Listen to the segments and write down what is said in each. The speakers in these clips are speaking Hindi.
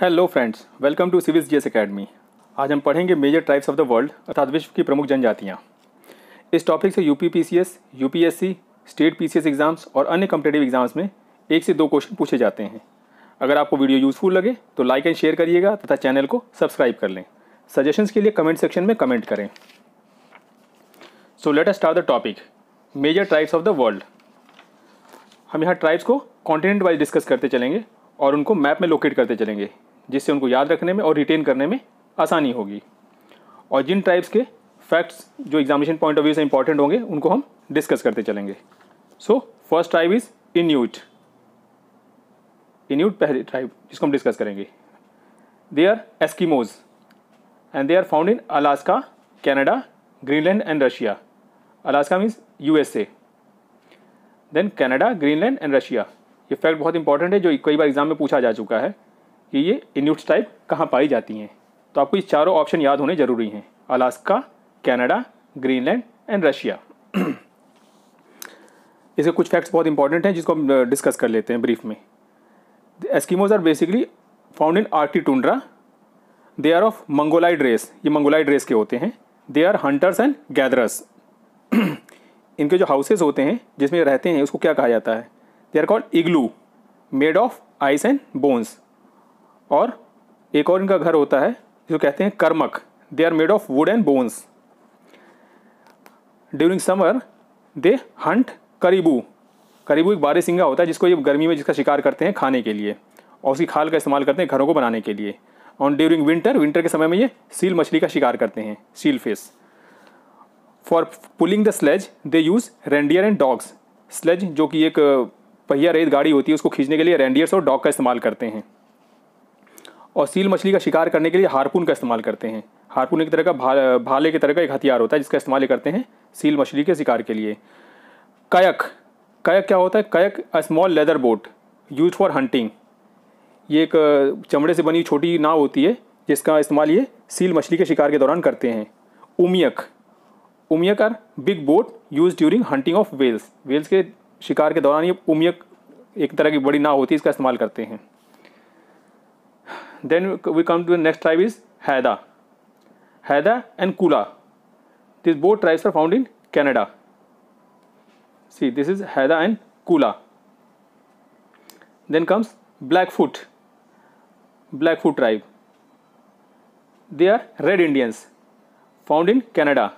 Hello friends welcome to civil GS academy आज हम पढ़ेंगे major tribes of the world अर्थात विश्व की प्रमुख जनजातियाँ इस टॉपिक से U P P C S U P S C state P C S exams और अन्य कम्पिटेटिव एग्ज़ाम्स में एक से दो क्वेश्चन पूछे जाते हैं अगर आपको वीडियो यूज़फुल लगे तो लाइक एंड शेयर करिएगा तथा चैनल को सब्सक्राइब कर लें सजेशंस के लिए कमेंट सेक्शन में कमेंट करें so let us start the topic major tribes of the world हम यहाँ ट्राइब्स को कॉन्टिनेंट वाइज डिस्कस करते चलेंगे और उनको मैप में लोकेट करते चलेंगे जिससे उनको याद रखने में और रिटेन करने में आसानी होगी और जिन टाइप्स के फैक्ट्स जो एग्जामिनेशन पॉइंट ऑफ व्यू से इंपॉर्टेंट होंगे उनको हम डिस्कस करते चलेंगे so first type is Inuit Inuit पहले ट्राइब जिसको हम डिस्कस करेंगे they are Eskimos and they are found in Alaska Canada Greenland and Russia Alaska means U S A then Canada Greenland and Russia ये फैक्ट बहुत इंपॉर्टेंट है जो कई बार एग्जाम में पूछा जा चुका है कि ये इन्यूट्स टाइप कहाँ पाई जाती हैं तो आपको ये चारों ऑप्शन याद होने ज़रूरी हैं Alaska Canada Greenland and Russia इसके कुछ फैक्ट्स बहुत इंपॉर्टेंट हैं जिसको हम डिस्कस कर लेते हैं ब्रीफ में Eskimos are basically found in Arctic tundra they are of Mongoloid race ये मंगोलाइड रेस के होते हैं they are hunters and gatherers इनके जो हाउसेज होते हैं जिसमें रहते हैं उसको क्या कहा जाता है they are called igloo made of ice and bones और एक और इनका घर होता है जो कहते हैं qarmaq they are made of wood and bones during summer they hunt caribou caribou एक बारह सिंगा होता है जिसको ये गर्मी में जिसका शिकार करते हैं खाने के लिए और उसकी खाल का इस्तेमाल करते हैं घरों को बनाने के लिए और ड्यूरिंग विंटर विंटर के समय में ये सील मछली का शिकार करते हैं seal fish for pulling the sledge they use reindeer and dogs sledge जो कि एक पहिया रेत गाड़ी होती है उसको खींचने के लिए रेंडियर्स और डॉग का इस्तेमाल करते हैं और सील मछली का शिकार करने के लिए हारपून का इस्तेमाल करते हैं हारपून एक तरह का भा, भाले की तरह का एक हथियार होता है जिसका इस्तेमाल ये करते हैं सील मछली के शिकार के लिए कयक कयक क्या होता है kayak a small leather boat use for hunting ये एक चमड़े से बनी छोटी नाव होती है जिसका इस्तेमाल ये सील मछली के शिकार के दौरान करते हैं umiak umiak are big boat use during hunting of whales whales के शिकार के दौरान ये उमियक एक तरह की बड़ी नाव होती है इसका इस्तेमाल करते हैं Then we come to the next tribe is Haida. Haida and Kula. These both tribes are found in Canada. See, this is Haida and Kula. Then comes Blackfoot. Blackfoot tribe. They are Red Indians found in Canada.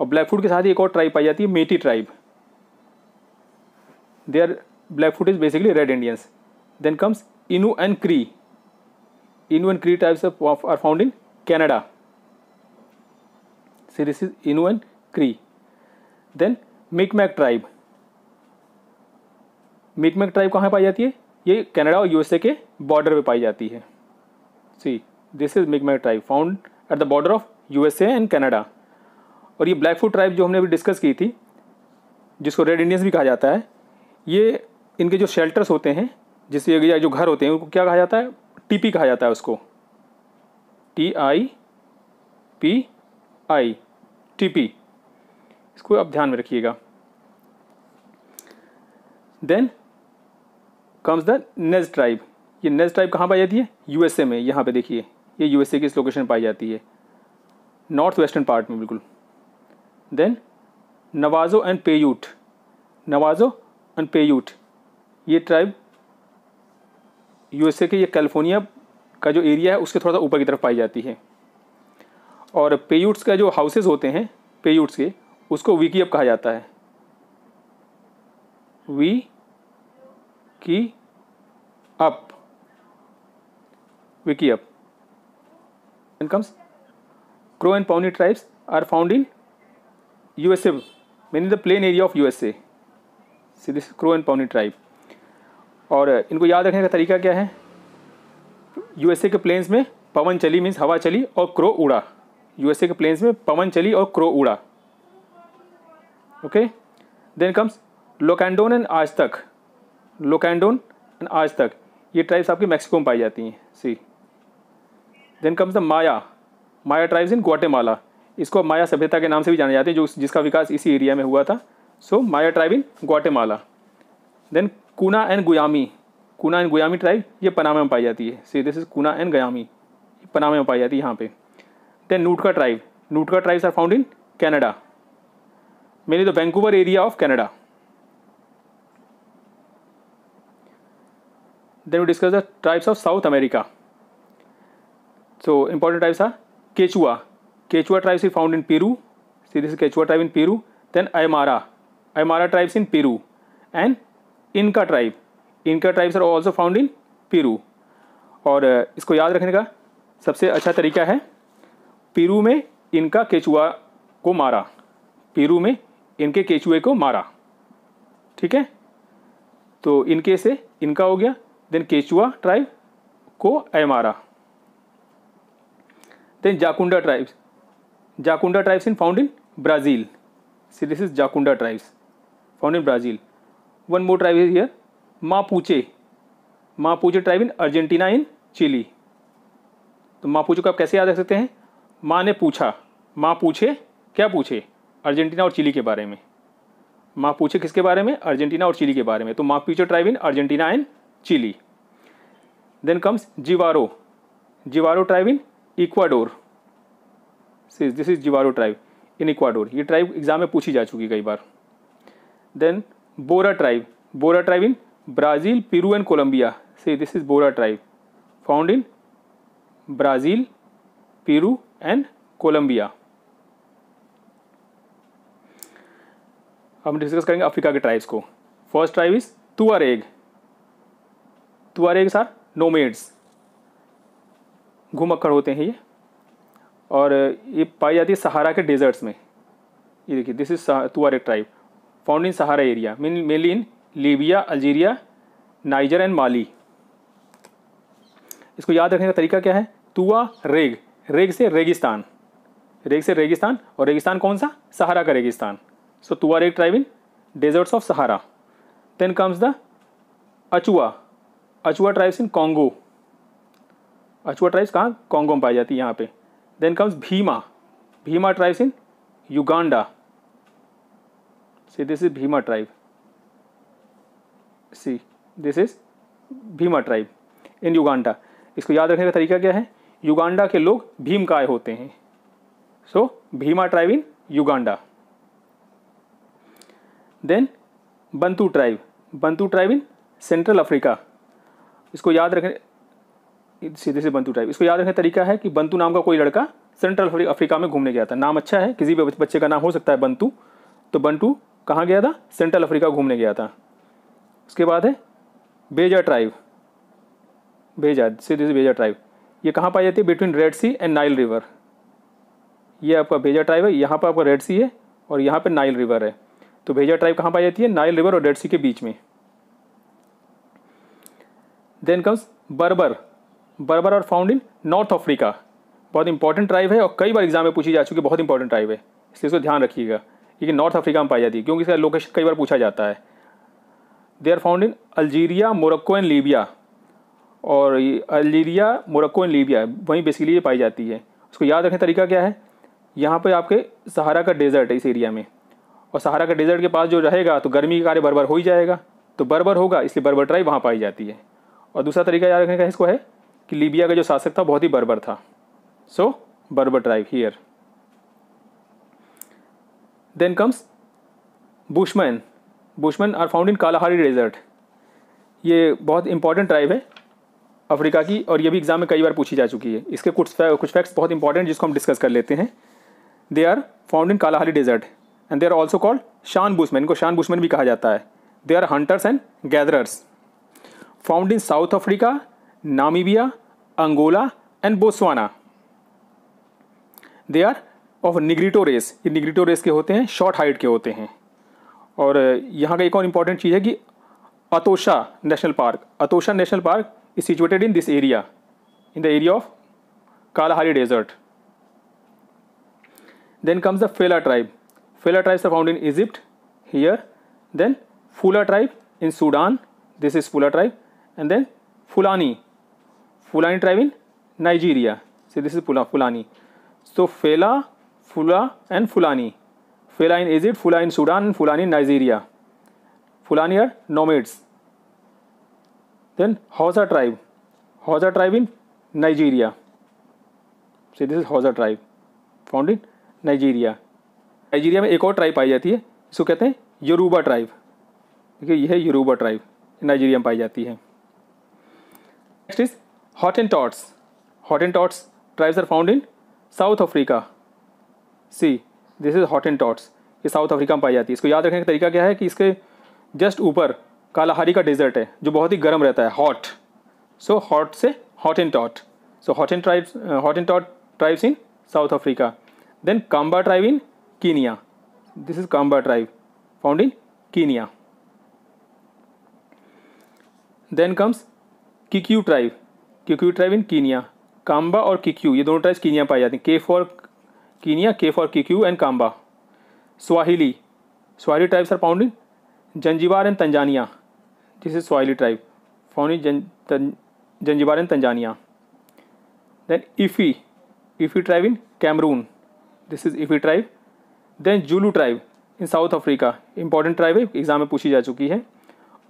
और ब्लैकफुट के साथ एक और ट्राइब पाई जाती है Metis tribe they are Blackfoot is basically Red Indians then comes Innu and Cree Inuan Cree tribes are found in Canada. So this is Inuan Cree. Then Micmac tribe. Micmac tribe कहाँ पाई जाती है ये कनाडा और यूएसए के बॉर्डर पे पाई जाती है see this is Mac tribe found at the border of USA and Canada और ये ब्लैक फूड ट्राइब जो हमने अभी डिस्कस की थी जिसको रेड इंडियंस भी कहा जाता है ये इनके जो शेल्टर्स होते हैं जिससे जो घर होते हैं उनको क्या कहा जाता है टीपी कहा जाता है उसको T I P I tipi इसको आप ध्यान में रखिएगा then comes the Nez tribe ये नेज ट्राइब कहाँ पाई जाती है यूएसए में यहाँ पे देखिए ये यूएसए की इस लोकेशन पाई जाती है नॉर्थ वेस्टर्न पार्ट में बिल्कुल then Navajo and Paiute Navajo and Paiute ये ट्राइब यूएसए के ये कैलिफोर्निया का जो एरिया है उसके थोड़ा सा ऊपर की तरफ पाई जाती है और पेयूट्स का जो हाउसेज होते हैं पेयूट्स के उसको अप कहा जाता है wickiup wickiup in comes Crow and Pawnee tribes are found in USA mean the plain area of USA see this Crow and Pawnee tribe और इनको याद रखने का तरीका क्या है यूएसए के प्लेन्स में पवन चली मीन्स हवा चली और क्रो उड़ा यूएसए के प्लेन्स में पवन चली और क्रो उड़ा ओके देन कम्स लोकैंडोन एंड आज तक लोकैंडोन एंड आज तक ये ट्राइब्स आपकी मैक्सिको में पाई जाती हैं see then comes the Maya Maya tribes in Guatemala इसको माया सभ्यता के नाम से भी जाने जाते हैं जो जिसका विकास इसी एरिया में हुआ था so Maya tribe in Guatemala then Kuna and Guaymi Kuna and गुयामी tribe ये पनामे में पाई जाती है see this is Kuna and Guaymi पनामे में पाई जाती है यहाँ पे then Nootka tribe Nootka tribes are found in Canada mainly the Vancouver area of Canada then we discuss the tribes of South America so important tribes are Quechua Quechua tribes is found in Peru see this is Quechua tribe in Peru then Aymara Aymara tribes in Peru and Inca tribe Inca tribes are also found in Peru और इसको याद रखने का सबसे अच्छा तरीका है पेरू में इनका केचुआ को मारा पेरू में इनके केचुए को मारा ठीक है तो इनके से इनका हो गया देन केचुआ ट्राइब को Aymara then Jakunda tribes Jakunda tribes in found in Brazil see this is Jakunda tribes found in Brazil one more tribe is here Mapuche Mapuche tribe in Argentina in Chile तो मापूचे को आप कैसे याद रख सकते हैं माँ ने पूछा माँ पूछे क्या पूछे अर्जेंटीना और चिली के बारे में माँ पूछे किसके बारे में अर्जेंटीना और चिली के बारे में तो Mapuche tribe in Argentina and Chile then comes Jivaro Jivaro tribe in Ecuador this is Jivaro tribe in Ecuador ये ट्राइब एग्जाम में पूछी जा चुकी कई बार then Bora tribe Bora tribe in Brazil Peru and Colombia से this is Bora tribe found in Brazil Peru and Colombia हम डिस्कस करेंगे अफ्रीका के ट्राइब्स को first tribe is Tuar Tuaregs are nomads घुमक्खड़ होते हैं ये और ये पाई जाती है सहारा के डेजर्ट्स में ये देखिए दिस इज एग tribe in Sahara area mean mainly in Libya Algeria Niger and Mali इसको याद रखने का तरीका क्या है तुआ रेग रेग से रेगिस्तान रेग से रेगिस्तान और रेगिस्तान कौन सा सहारा का रेगिस्तान so Tuareg tribe in deserts of Sahara then comes the Achua Achua tribes in Congo Achua tribes कहाँ कॉन्गो में पाई जाती है यहाँ पे then comes Bhima Bhima tribes in Uganda see this is Bhima tribe see this is Bhima tribe in Uganda इसको याद रखने का तरीका क्या है युगांडा के लोग भीम काय होते हैं so Bhima tribe in Uganda then Bantu tribe Bantu tribe in Central Africa इसको याद रखने सीधे से बंतू ट्राइब इसको याद रखने का तरीका है कि बंतू नाम का कोई लड़का सेंट्रल अफ्रीका में घूमने गया था नाम अच्छा है किसी भी बच्चे का नाम हो सकता है बंतू तो बंटू कहाँ गया था सेंट्रल अफ्रीका घूमने गया था उसके बाद है बेजा ट्राइब बेजा सीधे से बेजा ट्राइब ये कहाँ पाई जाती है between Red Sea and Nile river ये आपका भेजा ट्राइब है यहाँ पर आपका रेड सी है और यहाँ पर नाइल रिवर है तो भेजा ट्राइब कहाँ पाई जाती है नाइल रिवर और रेड सी के बीच में देन कम्स बर्बर बर्बर और फाउंड इन नॉर्थ अफ्रीका बहुत इंपॉर्टेंट ट्राइब है और कई बार एग्जाम में पूछी जा चुकी है बहुत इंपॉर्टेंट ट्राइब है इसलिए इसको ध्यान रखिएगा लेकिन नॉर्थ अफ्रीका में पाई जाती है क्योंकि इसका लोकेशन कई बार पूछा जाता है they are found in Algeria Morocco and Libya और अल्जीरिया मोरक्को एंड लीबिया वहीं बेसिकली ये पाई जाती है उसको याद रखने तरीका क्या है यहाँ पर आपके सहारा का डेजर्ट है इस एरिया में और सहारा का डेजर्ट के पास जो रहेगा तो गर्मी के कार्य बरबर हो ही जाएगा तो बरबर होगा इसलिए बर्बर ट्राई वहाँ पाई जाती है और दूसरा तरीका याद रखने का इसको है कि लीबिया का जो शासक था बहुत ही बर्बर था so Berber drive here Then comes bushman bushman are found in Kalahari desert ये बहुत इंपॉर्टेंट ट्राइब है अफ्रीका की और ये भी एग्ज़ाम में कई बार पूछी जा चुकी है इसके कुछ फै, कुछ फैक्ट्स बहुत इंपॉर्टेंट जिसको हम डिस्कस कर लेते हैं they are found in Kalahari desert and they are also called San Bushman इनको शान बुशमैन भी कहा जाता है they are hunters and gatherers found in South Africa Namibia Angola and Botswana they are of Negrito race ये निगरीटो रेस के होते हैं शॉर्ट हाइट के होते हैं और यहाँ का एक और इम्पॉर्टेंट चीज़ है कि Etosha National Park Etosha National Park is situated in this area in the area of Kalahari desert then comes the Fellah tribe Fellah tribes are found in Egypt here then Fula tribe in Sudan this is Fula tribe and then Fulani Fulani tribe in Nigeria this is Fulani so Fellah Fula and Fulani in is Fula in Sudan and Fulani in Nigeria Fulani are nomads then हौजा tribe Hausa tribe in Nigeria see this is Hausa tribe found in Nigeria Nigeria में एक और ट्राइब पाई जाती है इसको कहते हैं यूरूबा ट्राइब देखिए यह है यूरूबा ट्राइब नाइजीरिया में पाई जाती है next is hot and tots hot and tots tribes are found in South Africa see this is hot and tots ये साउथ अफ्रीका में पाई जाती है इसको याद रखने का तरीका क्या है कि इसके जस्ट ऊपर कालाहारी का डेजर्ट है जो बहुत ही गर्म रहता है हॉट सो हॉट से hot and tot so hot and tribes hot and tot tribes in South Africa then Kamba tribe in Kenya this is Kamba tribe found in Kenya then comes Kikuyu tribe Kikuyu tribe in Kenya Kamba और किक्यू ये दोनों ट्राइब्स कीनिया पाई जाती हैं K for Kenya K for Q and Kamba Swahili Swahili tribes are found in Zanzibar and Tanzania this is Swahili tribe found in Zanzibar and Tanzania then Ifi Ifi tribe in Cameroon this is Ifi tribe then Zulu tribe in South Africa important tribe है एग्जाम में पूछी जा चुकी है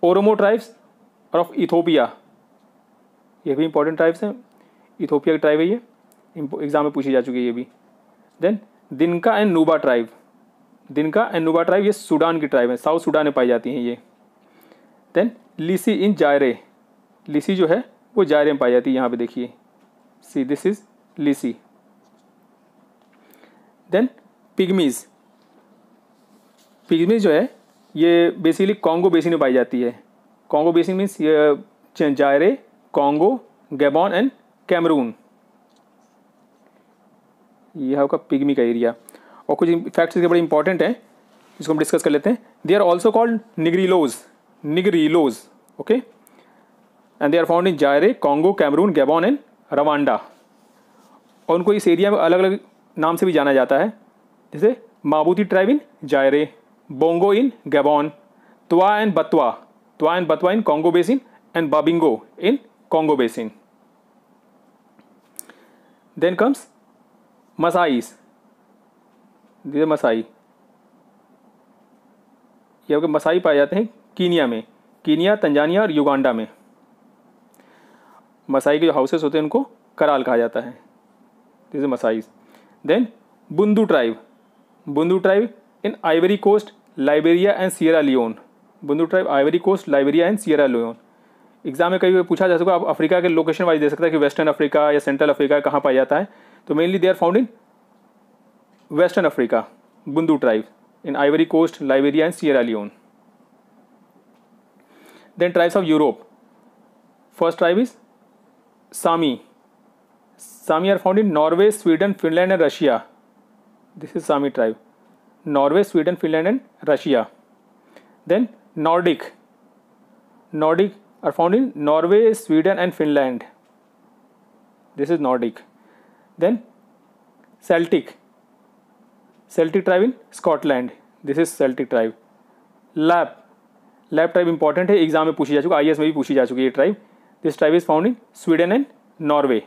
ओरोमो ट्राइब्स और ऑफ इथोपिया ये भी इंपॉर्टेंट ट्राइब्स हैं इथोपिया की ट्राइब है ये एग्जाम में पूछी जा चुकी है ये भी then Dinka and Nuba tribe Dinka and Nuba tribe ये सूडान की ट्राइब है साउथ सूडान में पाई जाती हैं ये देन लिसी इन जायरे लिसी जो है वो जायरे में पाई जाती है यहाँ पे देखिए सी दिस इज लिसी देन पिगमीज़ पिगमीज जो है ये बेसिकली कॉन्गो बेसिन में पाई जाती है Congo basin means Zaire Congo Gabon and Cameroon ये है आपका पिगमी का एरिया और कुछ फैक्ट्स इसके बड़े इंपॉर्टेंट हैं इसको हम डिस्कस कर लेते हैं they are also called Negrillos Negrillos okay and they are found in Zaire Congo Cameroon Gabon and Rwanda और उनको इस एरिया में अलग अलग नाम से भी जाना जाता है जैसे Mbuti tribe in Zaire Bongo in Gabon Twa and Batwa Twa and Batwa in Congo basin and Babinga in Congo basin then comes Masais this Masai ये आपके मसाई पाए जाते हैं कीनिया में कीनिया तंजानिया और युगांडा में मसाई के जो हाउसेस होते हैं उनको कराल कहा जाता है these Masais then Bundu tribe Bundu tribe in Ivory Coast Liberia and Sierra Leone Bundu tribe Ivory Coast Liberia and Sierra Leone exam में कई पूछा जा सकता है आप अफ्रीका के लोकेशन वाइज दे सकता है कि वेस्टर्न अफ्रीका या सेंट्रल अफ्रीका कहाँ पाया जाता है So mainly they are found in Western Africa, Bundu tribe, in Ivory Coast, Liberia and Sierra Leone. Then tribes of Europe. First tribe is Sami. Sami are found in Norway, Sweden, Finland and Russia. This is Sami tribe. Norway, Sweden, Finland and Russia. Then Nordic. Nordic are found in Norway, Sweden and Finland. This is Nordic. then celtic celtic tribe in scotland this is Celtic tribe Lapp Lapp tribe important है एग्जाम में पूछी जा चुकी आई में भी पूछी जा चुकी है ये tribe this tribe is found in Sweden and Norway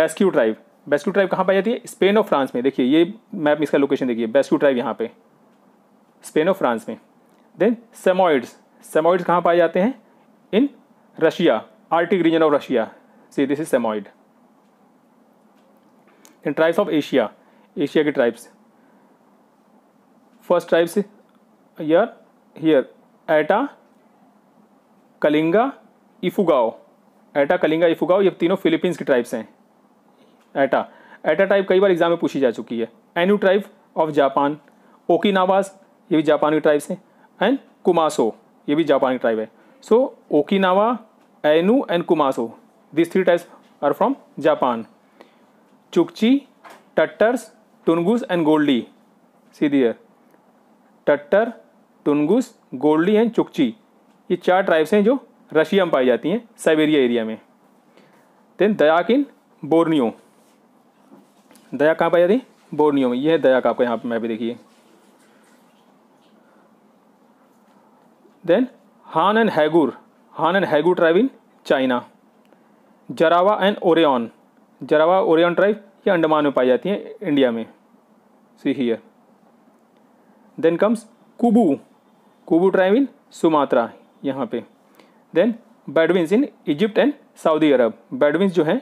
Basque tribe Basque tribe कहाँ पाई जाती है स्पेन और फ्रांस में देखिए ये मैप में इसका लोकेशन देखिए बेस्क्यू ट्राइब यहाँ पे स्पेन और फ्रांस में देन सेमोइड्स सेमोइड्स कहाँ पाए जाते हैं in Russia Arctic region of Russia see this is Samoyed in tribes of Asia Asia की tribes first tribes here here Aeta Kalinga इफुगाओ एटा कलिंगा इफुगाओ ये तीनों फिलीपींस की ट्राइब्स हैं एटा एटा ट्राइब कई बार एग्जाम में पूछी जा चुकी है Ainu tribe of Japan Okinawas ये भी जापान की ट्राइब्स हैं एंड कुमासो ये भी जापान की ट्राइब है so Okinawa Ainu and Kumaso this three types are from Japan Chukchi Tatars Tungus and Goldi see है टट्टर टुनगुस गोल्डी एंड चुकची ये चार ट्राइब्स हैं जो रशिया में पाई जाती हैं साइबेरिया एरिया में then Dayak in Borneo Dayak कहाँ पाई जाती है बोर्नियो में यह है दया का आपका यहाँ पर मैं भी देखिए देन हान and Uighur Han and Uighur tribe in China Jarawa and Oraon Jarawa Oraon tribe ये अंडमान में पाई जाती हैं इंडिया में see here then comes Kubu Kubu tribe in Sumatra यहाँ पे then Bedouins in Egypt and Saudi Arab Bedouins जो हैं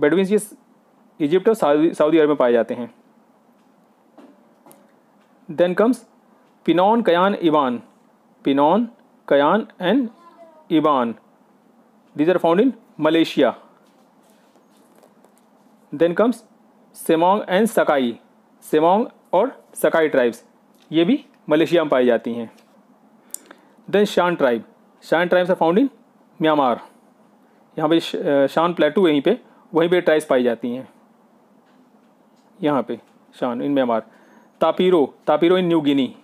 बेडविंस ये इजिप्ट और सऊदी अरब में पाए जाते हैं then comes Penan Kayan Iban Penan Kayan and Iban these are found in Malaysia then comes Semang and Sakai Semang और सकाई ट्राइब्स ये भी मलेशिया में पाई जाती हैं then Shan tribe Shan tribes are found in Myanmar यहाँ पे शान प्लेटू यहीं पे वहीं पे ट्राइब्स पाई जाती हैं यहाँ पे Shan in Myanmar Tapiro Tapiro in New Guinea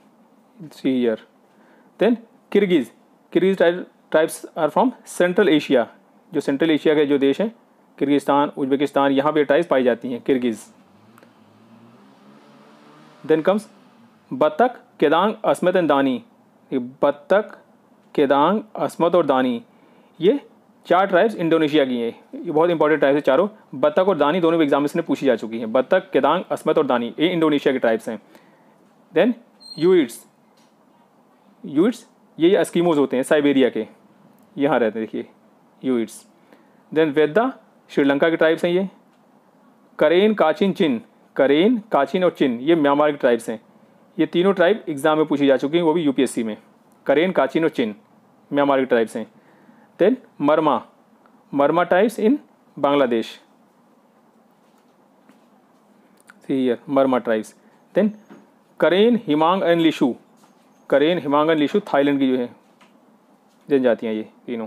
see here then Kyrgyz Kyrgyz tribes are from Central Asia जो सेंट्रल एशिया के जो देश हैं किर्गिस्तान उज्बेकिस्तान यहाँ भी टाइज पाई जाती हैं किर्गिज़ देन कम्स बत्तख केदांग असमत एंड दानी बत्तख केदांग असमत और दानी ये चार ट्राइब्स इंडोनेशिया की हैं ये बहुत इंपॉर्टेंट ट्राइब्स है चारों बत्तख और दानी दोनों एग्जाम में पूछी जा चुकी हैं बत्तख केदांग असमत और दानी ये इंडोनेशिया के ट्राइब्स हैं देन यूइट्स यूइट्स ये अस्कीमोज होते हैं साइबेरिया के यहाँ रहते हैं देखिए यूइट्स देन वेदा श्रीलंका के ट्राइब्स हैं ये करेन काचिन चिन करेन काचिन और चिन ये म्यांमार की ट्राइब्स हैं ये तीनों ट्राइब एग्जाम में पूछी जा चुकी हैं वो भी यूपीएससी में करेन काचिन और चिन म्यांमार की ट्राइब्स हैं then Marma Marma tribes in Bangladesh here Marma tribes then Karen Hmong and लिशु करेन हिमांग एंड लिशु थाईलैंड की जो है जनजातियाँ ये तीनों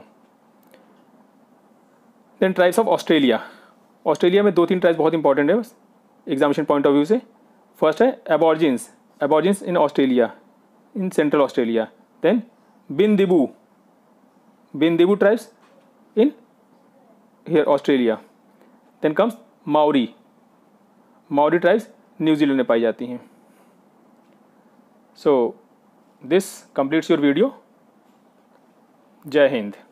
then tribes of Australia Australia में दो तीन ट्राइब्स बहुत इंपॉर्टेंट है एग्जामिशन पॉइंट ऑफ व्यू से फर्स्ट है aborigines aborigines in Australia in central Australia then Bindibu Bindibu tribes in here Australia then comes Maori Maori tribes New Zealand में पाई जाती हैं so this completes your video जय हिंद